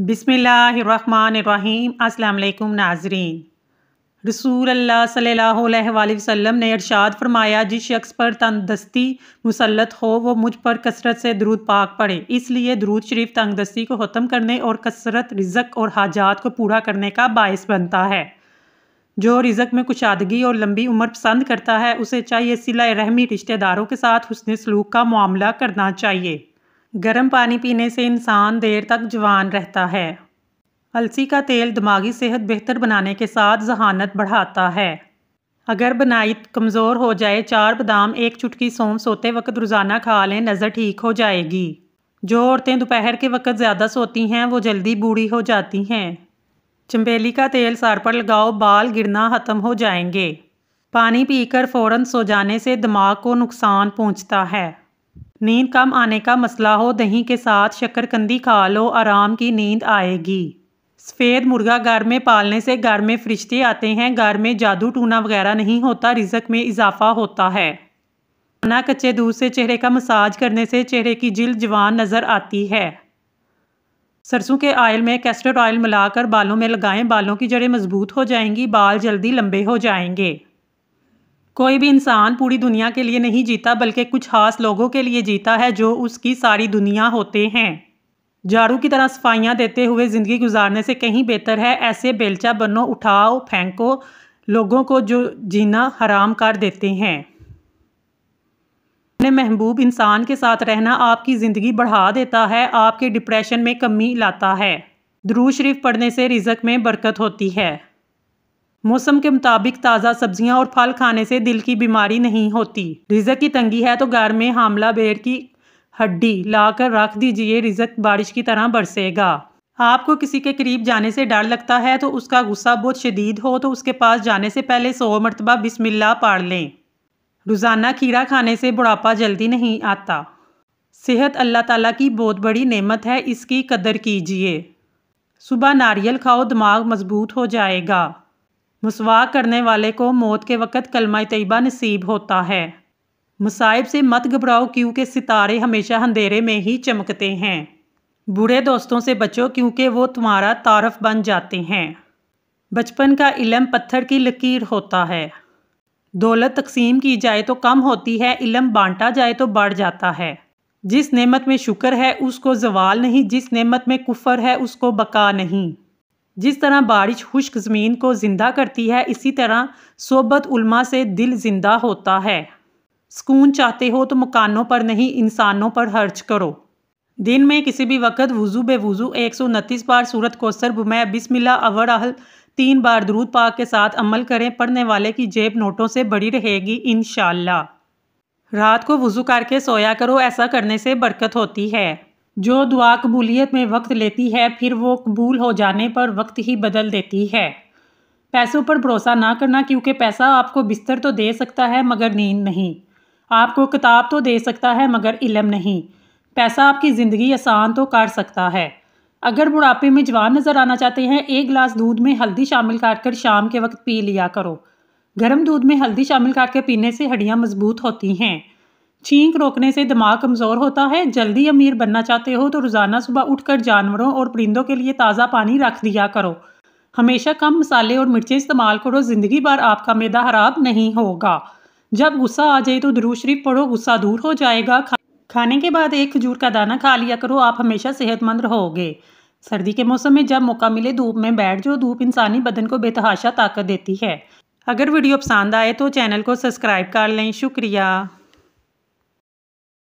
बिसमीम् अल्लाम नाजरीन रसूल अल्लाह सल्लल्लाहु वसम ने अरशाद फरमाया जिस शख्स पर तंगदस्ती मुसलत हो वो मुझ पर कसरत से दरूद पाक पड़े इसलिए दरूद शरीफ तंगदस्ती को ख़त्म करने और कसरत रिजक और हाजात को पूरा करने का बायस बनता है जो रिजक में कुशादगी और लंबी उम्र पसंद करता है उसे चाहिए सिला रहमी रिश्तेदारों के साथ हुसन सलूक का मामला करना चाहिए गर्म पानी पीने से इंसान देर तक जवान रहता है अलसी का तेल दिमागी सेहत बेहतर बनाने के साथ जहानत बढ़ाता है अगर बनाई कमज़ोर हो जाए चार बादाम एक चुटकी सौंफ सोते वक्त रोज़ाना खा लें नज़र ठीक हो जाएगी जो औरतें दोपहर के वक्त ज़्यादा सोती हैं वो जल्दी बूढ़ी हो जाती हैं चंबेली का तेल सर पर लगाओ बाल गिरना ख़त्म हो जाएंगे पानी पीकर फ़ौरन सो जाने से दिमाग को नुकसान पहुँचता है नींद कम आने का मसला हो दही के साथ शक्करकंदी खा लो आराम की नींद आएगी सफ़ेद मुर्गा घर में पालने से घर में फरिश्ते आते हैं घर में जादू टूना वगैरह नहीं होता रिजक में इजाफा होता है ना कच्चे दूध से चेहरे का मसाज करने से चेहरे की जिल जवान नज़र आती है सरसों के आयल में कैस्टर ऑयल मिलाकर बालों में लगाएं बालों की जड़ें मजबूत हो जाएंगी बाल जल्दी लंबे हो जाएंगे कोई भी इंसान पूरी दुनिया के लिए नहीं जीता बल्कि कुछ खास लोगों के लिए जीता है जो उसकी सारी दुनिया होते हैं झाड़ू की तरह सफाइयाँ देते हुए ज़िंदगी गुजारने से कहीं बेहतर है ऐसे बेलचा बनो उठाओ फेंको लोगों को जो जीना हराम कर देते हैं अपने महबूब इंसान के साथ रहना आपकी ज़िंदगी बढ़ा देता है आपके डिप्रेशन में कमी लाता है दरू शरीफ पढ़ने से रिजक में बरकत होती है मौसम के मुताबिक ताज़ा सब्जियां और फल खाने से दिल की बीमारी नहीं होती रिजक की तंगी है तो घर में हामला बेर की हड्डी लाकर रख दीजिए रिजक बारिश की तरह बरसेगा आपको किसी के करीब जाने से डर लगता है तो उसका गुस्सा बहुत शदीद हो तो उसके पास जाने से पहले सौ मरतबा बिस्मिल्ला पाड़ लें रोज़ाना खीरा खाने से बुढ़ापा जल्दी नहीं आता सेहत अल्लाह ताला की बहुत बड़ी नेमत है इसकी कदर कीजिए सुबह नारियल खाओ दिमाग मजबूत हो जाएगा मसवा करने वाले को मौत के वक़्त कलमा तयबा नसीब होता है मुसाइब से मत घबराओ क्योंकि सितारे हमेशा अंधेरे में ही चमकते हैं बुरे दोस्तों से बचो क्योंकि वो तुम्हारा तारफ बन जाते हैं बचपन का इलम पत्थर की लकीर होता है दौलत तकसीम की जाए तो कम होती है इलम बांटा जाए तो बढ़ जाता है जिस नेमत में शुक्र है उसको जवाल नहीं जिस नेमत में कुफर है उसको बका नहीं जिस तरह बारिश खुश्क ज़मीन को ज़िंदा करती है इसी तरह सोबत उलमा से दिल ज़िंदा होता है सुकून चाहते हो तो मकानों पर नहीं इंसानों पर खर्च करो दिन में किसी भी वक्त वज़ू बेवज़ू एक सौ उनतीस बार सूरत कोसर बुमै बिस्मिल्ला अवर अहल तीन बार दरूद पाक के साथ अमल करें पढ़ने वाले की जेब नोटों से बड़ी रहेगी इन रात को वज़ू करके सोया करो ऐसा करने से बरकत होती है जो दुआ कबूलियत में वक्त लेती है फिर वो कबूल हो जाने पर वक्त ही बदल देती है पैसों पर भरोसा ना करना क्योंकि पैसा आपको बिस्तर तो दे सकता है मगर नींद नहीं आपको किताब तो दे सकता है मगर इलम नहीं पैसा आपकी ज़िंदगी आसान तो कर सकता है अगर बुढ़ापे में जवान नज़र आना चाहते हैं एक गिलास दूध में हल्दी शामिल कर शाम के वक्त पी लिया करो गर्म दूध में हल्दी शामिल करके पीने से हड्डियाँ मजबूत होती हैं छींक रोकने से दिमाग कमज़ोर होता है जल्दी अमीर बनना चाहते हो तो रोज़ाना सुबह उठकर जानवरों और परिंदों के लिए ताज़ा पानी रख दिया करो हमेशा कम मसाले और मिर्चें इस्तेमाल करो ज़िंदगी भर आपका मैदा खराब नहीं होगा जब गुस्सा आ जाए तो दरू शरीफ पढ़ो गुस्सा दूर हो जाएगा खा, खाने के बाद एक खजूर का दाना खा लिया करो आप हमेशा सेहतमंद रहोगे सर्दी के मौसम में जब मौका मिले धूप में बैठ जाओ धूप इंसानी बदन को बेतहाशा ताकत देती है अगर वीडियो पसंद आए तो चैनल को सब्सक्राइब कर लें शुक्रिया